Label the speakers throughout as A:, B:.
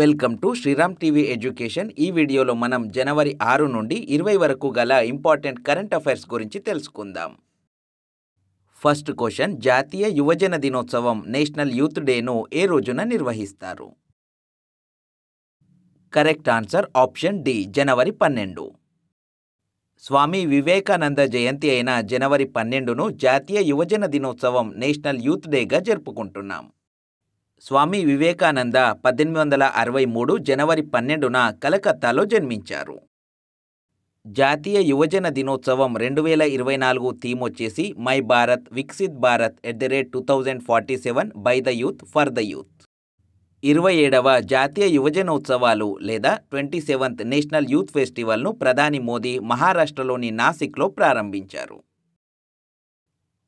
A: welcome to Sriram TV education ఈ వీడియోలో మనం జనవరి ఆరు నుండి ఇరవై వరకు గల ఇంపార్టెంట్ కరెంట్ అఫైర్స్ గురించి తెలుసుకుందాం ఫస్ట్ క్వశ్చన్ జాతీయ యువజన దినోత్సవం నేషనల్ యూత్ డేను ఏ రోజున నిర్వహిస్తారు కరెక్ట్ ఆన్సర్ ఆప్షన్ డి జనవరి పన్నెండు స్వామి వివేకానంద జయంతి అయిన జనవరి పన్నెండును జాతీయ యువజన దినోత్సవం నేషనల్ యూత్ డేగా జరుపుకుంటున్నాం స్వామి వివేకానంద పద్దెనిమిది వందల అరవై మూడు జనవరి పన్నెండున కలకత్తాలో జన్మించారు జాతీయ యువజన దినోత్సవం రెండు వేల ఇరవై నాలుగు థీమ్ వచ్చేసి my Bharat Viksit Bharat at the rate two thousand forty seven by the youth for the youth ఇరవై ఏడవ జాతీయ యువజనోత్సవాలు లేదా ట్వంటీ సెవెంత్ నేషనల్ యూత్ ఫెస్టివల్ను ప్రధాని మోదీ మహారాష్ట్రలోని నాసిక్లో ప్రారంభించారు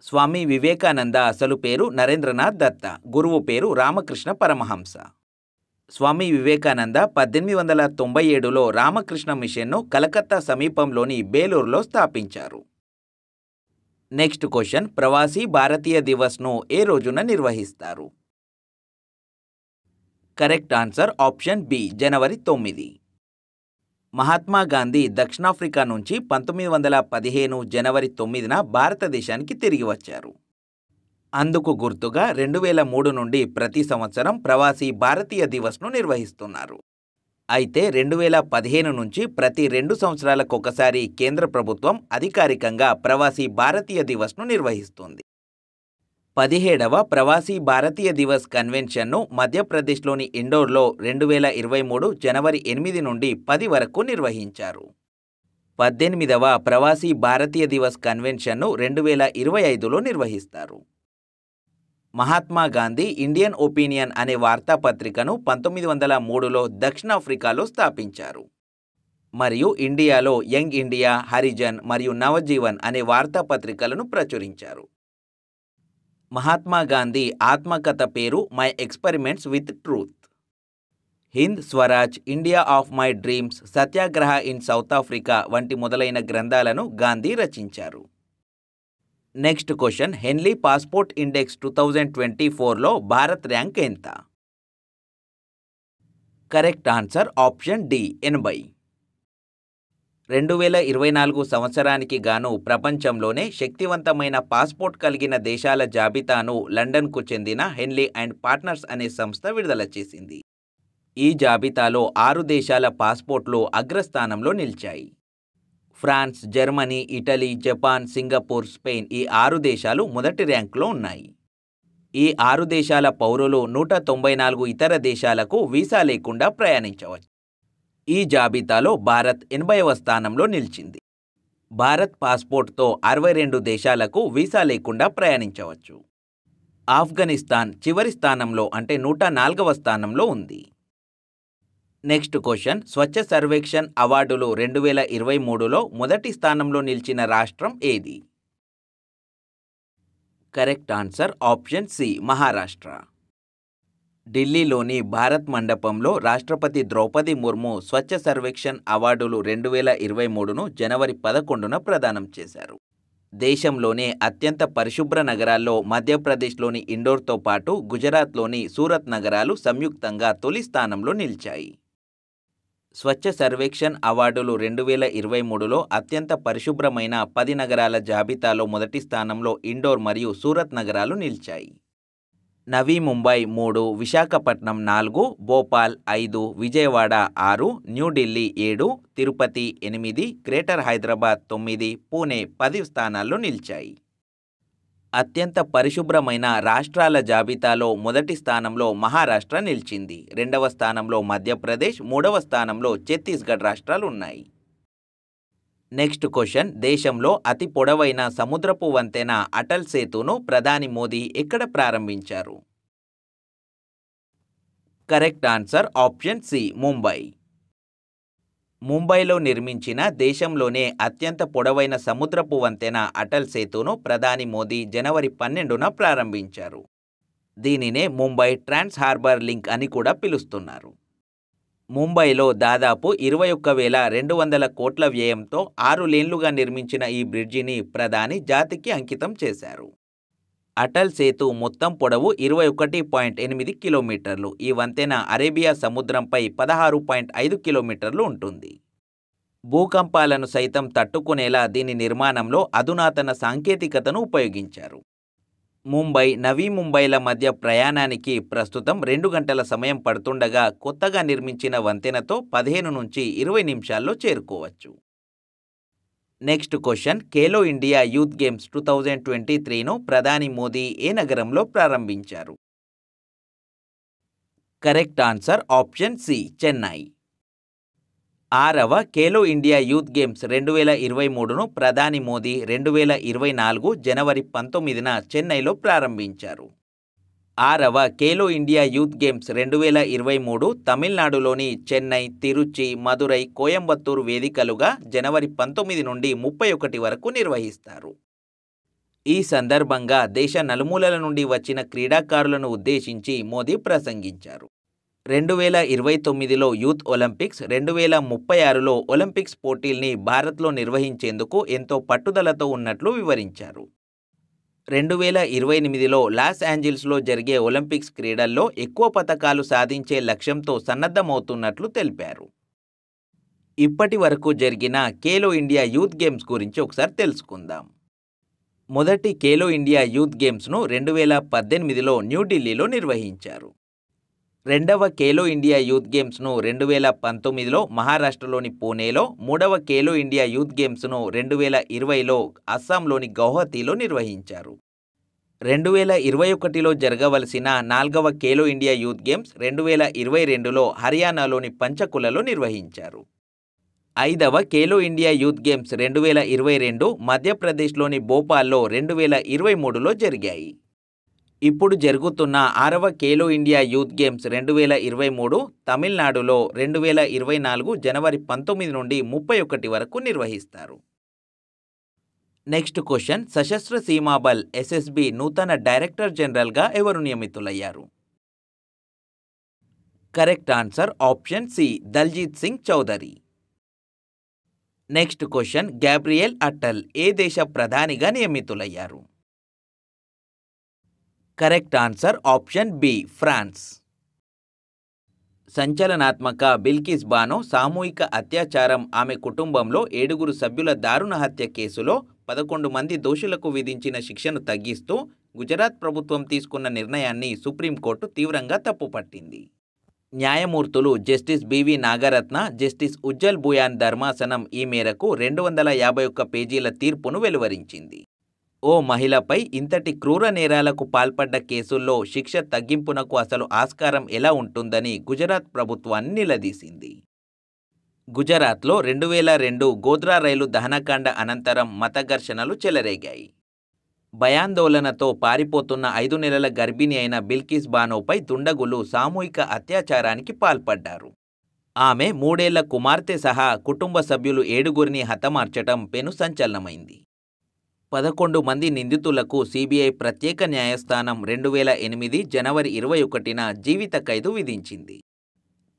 A: స్వామి వివేకానంద అసలు పేరు నరేంద్రనాథ్ దత్త గురువు పేరు రామకృష్ణ పరమహంస స్వామి వివేకానంద పద్దెనిమిది వందల తొంభై ఏడులో రామకృష్ణ మిషన్ను కలకత్తా సమీపంలోని బేలూరులో స్థాపించారు నెక్స్ట్ క్వశ్చన్ ప్రవాసీ భారతీయ దివస్ను ఏ రోజున నిర్వహిస్తారు కరెక్ట్ ఆన్సర్ ఆప్షన్ బి జనవరి తొమ్మిది మహాత్మా గాంధీ దక్షిణాఫ్రికా నుంచి పంతొమ్మిది వందల పదిహేను జనవరి తొమ్మిదిన భారతదేశానికి తిరిగి వచ్చారు అందుకు గుర్తుగా రెండు వేల మూడు నుండి ప్రతి సంవత్సరం ప్రవాసీ భారతీయ దివస్ను నిర్వహిస్తున్నారు అయితే రెండు వేల పదిహేను నుంచి ప్రతి రెండు సంవత్సరాలకొకసారి కేంద్ర ప్రభుత్వం అధికారికంగా ప్రవాసీ భారతీయ దివస్ను నిర్వహిస్తుంది పదిహేడవ ప్రవాసీ భారతీయ దివస్ కన్వెన్షన్ను మధ్యప్రదేశ్లోని ఇండోర్లో రెండు వేల ఇరవై మూడు జనవరి ఎనిమిది నుండి పది వరకు నిర్వహించారు పద్దెనిమిదవ ప్రవాసీ భారతీయ దివస్ కన్వెన్షన్ను రెండు వేల ఇరవై ఐదులో నిర్వహిస్తారు మహాత్మా గాంధీ ఇండియన్ ఒపీనియన్ అనే వార్తాపత్రికను పంతొమ్మిది వందల మూడులో దక్షిణాఫ్రికాలో స్థాపించారు మరియు ఇండియాలో యంగ్ ఇండియా హరిజన్ మరియు నవజీవన్ అనే వార్తాపత్రికలను ప్రచురించారు మహాత్మా గాంధీ ఆత్మకథ పేరు my experiments with truth Hind Swaraj India of my dreams Satyagraha in South Africa వంటి మొదలైన గ్రంథాలను గాంధీ రచించారు next question Henley passport index two thousand twenty ఫోర్లో భారత్ ర్యాంక్ ఎంత కరెక్ట్ ఆన్సర్ ఆప్షన్ డి ఎనభై రెండు వేల ఇరవై నాలుగు సంవత్సరానికి గాను ప్రపంచంలోనే శక్తివంతమైన పాస్పోర్ట్ కలిగిన దేశాల జాబితాను లండన్కు చెందిన హెన్లీ అండ్ పార్ట్నర్స్ అనే సంస్థ విడుదల చేసింది ఈ జాబితాలో ఆరు దేశాల పాస్పోర్ట్లు అగ్రస్థానంలో నిలిచాయి France Germany Italy Japan Singapore Spain ఈ ఆరు దేశాలు మొదటి ర్యాంకులో ఉన్నాయి ఈ ఆరు దేశాల పౌరులు నూట తొంభై నాలుగు ఇతర దేశాలకు వీసా లేకుండా ప్రయాణించవచ్చు ఈ జాబితాలో భారత్ ఎనభైవ స్థానంలో నిలిచింది భారత్ పాస్పోర్ట్తో అరవై రెండు దేశాలకు వీసా లేకుండా ప్రయాణించవచ్చు ఆఫ్ఘనిస్తాన్ చివరి స్థానంలో అంటే నూట నాలుగవ స్థానంలో ఉంది నెక్స్ట్ క్వశ్చన్ స్వచ్ఛ సర్వేక్షణ్ అవార్డులు రెండు వేల ఇరవై మూడులో మొదటి స్థానంలో నిలిచిన రాష్ట్రం ఏది correct answer option C Maharashtra ఢిల్లీలోని భారత్ మండపంలో రాష్ట్రపతి ద్రౌపది ముర్ము స్వచ్ఛ సర్వేక్షణ్ అవార్డులు రెండు వేల ఇరవై మూడును జనవరి పదకొండున ప్రదానం చేశారు దేశంలోనే అత్యంత పరిశుభ్ర నగరాల్లో మధ్యప్రదేశ్లోని ఇండోర్తో పాటు గుజరాత్లోని సూరత్ నగరాలు సంయుక్తంగా తొలి స్థానంలో నిలిచాయి స్వచ్ఛ సర్వేక్షణ్ అవార్డులు రెండు వేల ఇరవై మూడులో అత్యంత పరిశుభ్రమైన పది నగరాల జాబితాలో మొదటి స్థానంలో ఇండోర్ మరియు సూరత్ నగరాలు నిలిచాయి నవీ ముంబై మూడు విశాఖపట్నం నాలుగు భోపాల్ ఐదు విజయవాడ ఆరు న్యూఢిల్లీ ఏడు తిరుపతి ఎనిమిది గ్రేటర్ హైదరాబాద్ తొమ్మిది పూణే పది స్థానాల్లో నిలిచాయి అత్యంత పరిశుభ్రమైన రాష్ట్రాల జాబితాలో మొదటి స్థానంలో మహారాష్ట్ర నిలిచింది రెండవ స్థానంలో మధ్యప్రదేశ్ మూడవ స్థానంలో ఛత్తీస్గఢ్ రాష్ట్రాలు ఉన్నాయి నెక్స్ట్ క్వశ్చన్ దేశంలో అతి పొడవైన సముద్రపు వంతెన అటల్ సేతును ప్రధాని మోదీ ఎక్కడ ప్రారంభించారు correct answer option C Mumbai ముంబైలో నిర్మించిన దేశంలోనే అత్యంత పొడవైన సముద్రపు వంతెన అటల్ సేతును ప్రధాని మోదీ జనవరి పన్నెండున ప్రారంభించారు దీనినే ముంబై ట్రాన్స్ హార్బర్ లింక్ అని కూడా పిలుస్తున్నారు ముంబైలో దాదాపు ఇరవై ఒక్క వేల రెండు వందల కోట్ల వ్యయంతో ఆరు లేన్లుగా నిర్మించిన ఈ బ్రిడ్జిని ప్రధాని జాతికి అంకితం చేశారు అటల్ సేతు మొత్తం పొడవు ఇరవై ఒకటి పాయింట్ ఎనిమిది కిలోమీటర్లు ఈ వంతెన అరేబియా సముద్రంపై పదహారు పాయింట్ ఐదు కిలోమీటర్లు ఉంటుంది భూకంపాలను సైతం తట్టుకునేలా దీని నిర్మాణంలో అధునాతన సాంకేతికతను ఉపయోగించారు ముంబై నవీ ముంబైల మధ్య ప్రయాణానికి ప్రస్తుతం రెండు గంటల సమయం పడుతుండగా కొత్తగా నిర్మించిన వంతెనతో పదిహేను నుంచి ఇరవై నిమిషాల్లో చేరుకోవచ్చు next question Khelo India youth games two thousand twenty త్రీను ప్రధాని మోదీ ఏ నగరంలో ప్రారంభించారు correct answer option C Chennai ఆరవ ఖేలో ఇండియా యూత్ గేమ్స్ రెండు వేల ఇరవై మూడును ప్రధాని మోదీ రెండు వేల ఇరవై నాలుగు జనవరి పంతొమ్మిదిన చెన్నైలో ప్రారంభించారు ఆరవ ఖేలో ఇండియా యూత్ గేమ్స్ రెండు వేల ఇరవై మూడు తమిళనాడులోని చెన్నై తిరుచి మదురై కోయంబత్తూరు వేదికలుగా జనవరి పంతొమ్మిది నుండి ముప్పై ఒకటి వరకు నిర్వహిస్తారు ఈ సందర్భంగా దేశ నలుమూలల నుండి వచ్చిన క్రీడాకారులను ఉద్దేశించి మోదీ ప్రసంగించారు రెండు వేల ఇరవై తొమ్మిదిలో యూత్ ఒలింపిక్స్ రెండు వేల ముప్పై ఆరులో ఒలింపిక్స్ పోటీల్ని భారత్లో నిర్వహించేందుకు ఎంతో పట్టుదలతో ఉన్నట్లు వివరించారు రెండు వేల ఇరవై ఎనిమిదిలో లాస్ ఏంజల్స్లో జరిగే ఒలింపిక్స్ క్రీడల్లో ఎక్కువ పథకాలు సాధించే లక్ష్యంతో సన్నద్ధమవుతున్నట్లు తెలిపారు ఇప్పటి వరకు జరిగిన ఖేలో ఇండియా యూత్ గేమ్స్ గురించి ఒకసారి తెలుసుకుందాం మొదటి ఖేలో ఇండియా యూత్ గేమ్స్ను రెండు వేల పద్దెనిమిదిలో న్యూఢిల్లీలో నిర్వహించారు రెండవ ఖేలో ఇండియా యూత్ గేమ్స్ను రెండు వేల పంతొమ్మిదిలో మహారాష్ట్రలోని పూణేలో మూడవ ఖేలో ఇండియా యూత్ గేమ్స్ను రెండు వేల ఇరవైలో అస్సాంలోని గౌహతిలో నిర్వహించారు రెండు వేల ఇరవై ఒకటిలో జరగవలసిన నాలుగవ ఖేలో ఇండియా యూత్ గేమ్స్ రెండు వేల ఇరవై రెండులో హర్యానాలోని పంచకులలో నిర్వహించారు ఐదవ ఖేలో ఇండియా యూత్ గేమ్స్ రెండు వేల ఇరవై రెండు మధ్యప్రదేశ్లోని భోపాల్లో రెండు వేల ఇరవై మూడులో జరిగాయి ఇప్పుడు జరుగుతున్న ఆరవ ఖేలో ఇండియా యూత్ గేమ్స్ రెండు వేల ఇరవై మూడు తమిళనాడులో రెండు వేల ఇరవై నాలుగు జనవరి పంతొమ్మిది నుండి ముప్పై ఒకటి వరకు నిర్వహిస్తారు నెక్స్ట్ క్వశ్చన్ సశస్త్ర సీమాబల్ ఎస్ఎస్బి నూతన డైరెక్టర్ జనరల్గా ఎవరు నియమితులయ్యారు correct answer option C Daljeet Singh Chowdary next question Gabriel Atal ఏ దేశ ప్రధానిగా నియమితులయ్యారు correct answer option B France సంచలనాత్మక బిల్కిస్ బానో సామూహిక అత్యాచారం ఆమె కుటుంబంలో ఏడుగురు సభ్యుల దారుణ హత్య కేసులో పదకొండు మంది దోషులకు విధించిన శిక్షను తగ్గిస్తూ గుజరాత్ ప్రభుత్వం తీసుకున్న నిర్ణయాన్ని సుప్రీంకోర్టు తీవ్రంగా తప్పుపట్టింది న్యాయమూర్తులు justice B V Nagarathna justice Ujjal Bhuyan ధర్మాసనం ఈ మేరకు రెండు వందల యాభై ఒక్క పేజీల తీర్పును వెలువరించింది ఓ మహిళపై ఇంతటి క్రూర నేరాలకు పాల్పడ్డ కేసుల్లో శిక్ష తగ్గింపునకు అసలు ఆస్కారం ఎలా ఉంటుందని గుజరాత్ ప్రభుత్వాన్ని నిలదీసింది గుజరాత్లో రెండు వేల రెండు గోద్రా రైలు దహనకాండ అనంతరం మత ఘర్షణలు చెలరేగాయి భయాందోళనతో పారిపోతున్న ఐదు నెలల గర్భిణి అయిన బిల్కిస్ బానోపై దుండగులు సామూహిక అత్యాచారానికి పాల్పడ్డారు ఆమె మూడేళ్ల కుమార్తె సహా కుటుంబ సభ్యులు ఏడుగురిని హతమార్చటం పెను సంచలనమైంది పదకొండు మంది నిందితులకు సిబిఐ ప్రత్యేక న్యాయస్థానం రెండు వేల ఎనిమిది జనవరి ఇరవై ఒకటిన జీవిత ఖైదు విధించింది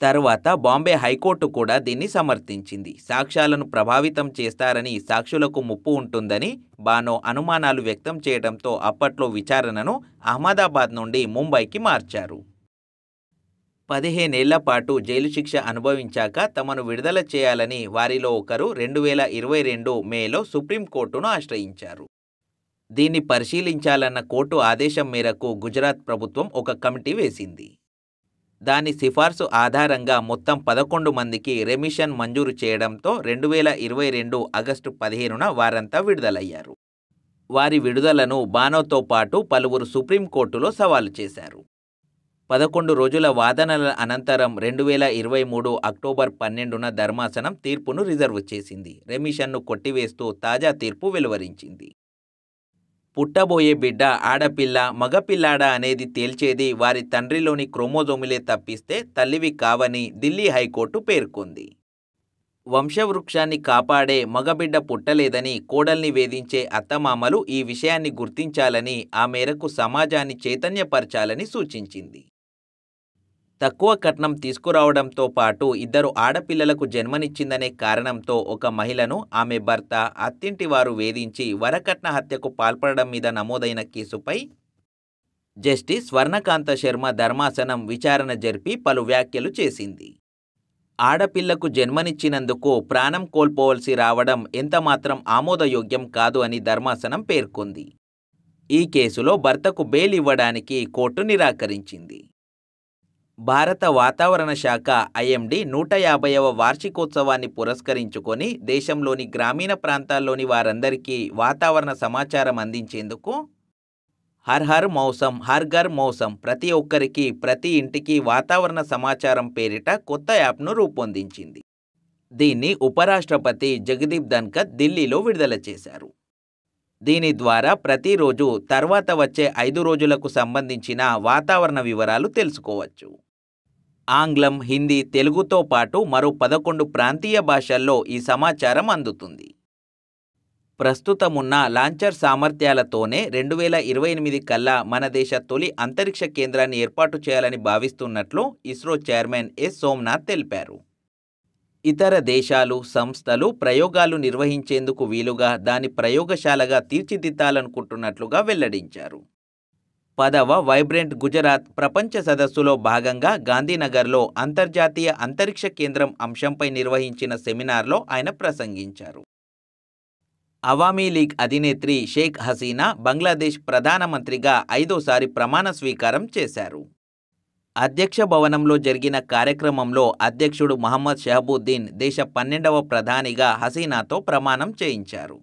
A: తర్వాత బాంబే హైకోర్టు కూడా దీన్ని సమర్థించింది సాక్ష్యాలను ప్రభావితం చేస్తారని సాక్షులకు ముప్పు ఉంటుందని బానో అనుమానాలు వ్యక్తం చేయడంతో అప్పట్లో విచారణను అహ్మదాబాద్ నుండి ముంబైకి మార్చారు పదిహేనేళ్ల పాటు జైలు శిక్ష అనుభవించాక తమను విడుదల చేయాలని వారిలో ఒకరు రెండు వేల ఇరవై రెండు మేలో సుప్రీంకోర్టును ఆశ్రయించారు దీన్ని పరిశీలించాలన్న కోర్టు ఆదేశం మేరకు గుజరాత్ ప్రభుత్వం ఒక కమిటీ వేసింది దాని సిఫార్సు ఆధారంగా మొత్తం పదకొండు మందికి రెమిషన్ మంజూరు చేయడంతో రెండు వేల ఇరవై రెండు ఆగస్టు పదిహేనున వారంతా విడుదలయ్యారు వారి విడుదలను బానోతో పాటు పలువురు సుప్రీంకోర్టులో సవాలు చేశారు పదకొండు రోజుల వాదనల అనంతరం రెండు వేల ఇరవై మూడు అక్టోబర్ పన్నెండున ధర్మాసనం తీర్పును రిజర్వ్ చేసింది రెమిషన్ను కొట్టివేస్తూ తాజా తీర్పు వెలువరించింది పుట్టబోయే బిడ్డ ఆడపిల్ల మగపిల్లాడ అనేది తేల్చేది వారి తండ్రిలోని క్రోమోజోములే తప్పిస్తే తల్లివి కావని ఢిల్లీ హైకోర్టు పేర్కొంది వంశవృక్షాన్ని కాపాడే మగబిడ్డ పుట్టలేదని కోడల్ని వేధించే అత్తమామలు ఈ విషయాన్ని గుర్తించాలని ఆ మేరకు సమాజాన్ని చైతన్యపరచాలని సూచించింది తక్కువ కట్నం తీసుకురావడంతో పాటు ఇద్దరు ఆడపిల్లలకు జన్మనిచ్చిందనే కారణంతో ఒక మహిళను ఆమె భర్త అత్తింటి వారు వేధించి వరకట్న హత్యకు పాల్పడడం మీద నమోదైన కేసుపై జస్టిస్ స్వర్ణకాంత శర్మ ధర్మాసనం విచారణ జరిపి పలు వ్యాఖ్యలు చేసింది ఆడపిల్లకు జన్మనిచ్చినందుకు ప్రాణం కోల్పోవలసి రావడం ఎంతమాత్రం ఆమోదయోగ్యం కాదు అని ధర్మాసనం పేర్కొంది ఈ కేసులో భర్తకు బెయిల్ ఇవ్వడానికి కోర్టు నిరాకరించింది భారత వాతావరణ శాఖ ఐఎండి నూట యాభైవ వార్షికోత్సవాన్ని పురస్కరించుకొని దేశంలోని గ్రామీణ ప్రాంతాల్లోని వారందరికీ వాతావరణ సమాచారం అందించేందుకు హర్ హర్ మౌసం హర్ ఘర్ మౌసం ప్రతి ఒక్కరికి ప్రతి ఇంటికి వాతావరణ సమాచారం పేరిట కొత్త యాప్ను రూపొందించింది దీన్ని ఉపరాష్ట్రపతి జగదీప్ ధన్కర్ ఢిల్లీలో విడుదల చేశారు దీని ద్వారా ప్రతిరోజు తర్వాత వచ్చే ఐదు రోజులకు సంబంధించిన వాతావరణ వివరాలు తెలుసుకోవచ్చు ఆంగ్లం హిందీ తెలుగుతో పాటు మరో పదకొండు ప్రాంతీయ భాషల్లో ఈ సమాచారం అందుతుంది ప్రస్తుతమున్న లాంచర్ సామర్థ్యాలతోనే రెండు వేల ఇరవై ఎనిమిది కల్లా మన దేశ తొలి అంతరిక్ష కేంద్రాన్ని ఏర్పాటు చేయాలని భావిస్తున్నట్లు ఇస్రో చైర్మన్ ఎస్ సోమ్నాథ్ తెలిపారు ఇతర దేశాలు సంస్థలు ప్రయోగాలు నిర్వహించేందుకు వీలుగా దాని ప్రయోగశాలగా తీర్చిదిద్దాలనుకుంటున్నట్లుగా వెల్లడించారు పదవ వైబ్రెంట్ గుజరాత్ ప్రపంచ సదస్సులో భాగంగా గాంధీనగర్లో అంతర్జాతీయ అంతరిక్ష కేంద్రం అంశంపై నిర్వహించిన సెమినార్లో ఆయన ప్రసంగించారు అవామీ లీగ్ అధినేత్రి షేక్ హసీనా బంగ్లాదేశ్ ప్రధానమంత్రిగా ఐదోసారి ప్రమాణ స్వీకారం చేశారు అధ్యక్ష భవనంలో జరిగిన కార్యక్రమంలో అధ్యక్షుడు మహమ్మద్ షహబుద్దీన్ దేశ పన్నెండవ ప్రధానిగా హసీనాతో ప్రమాణం చేయించారు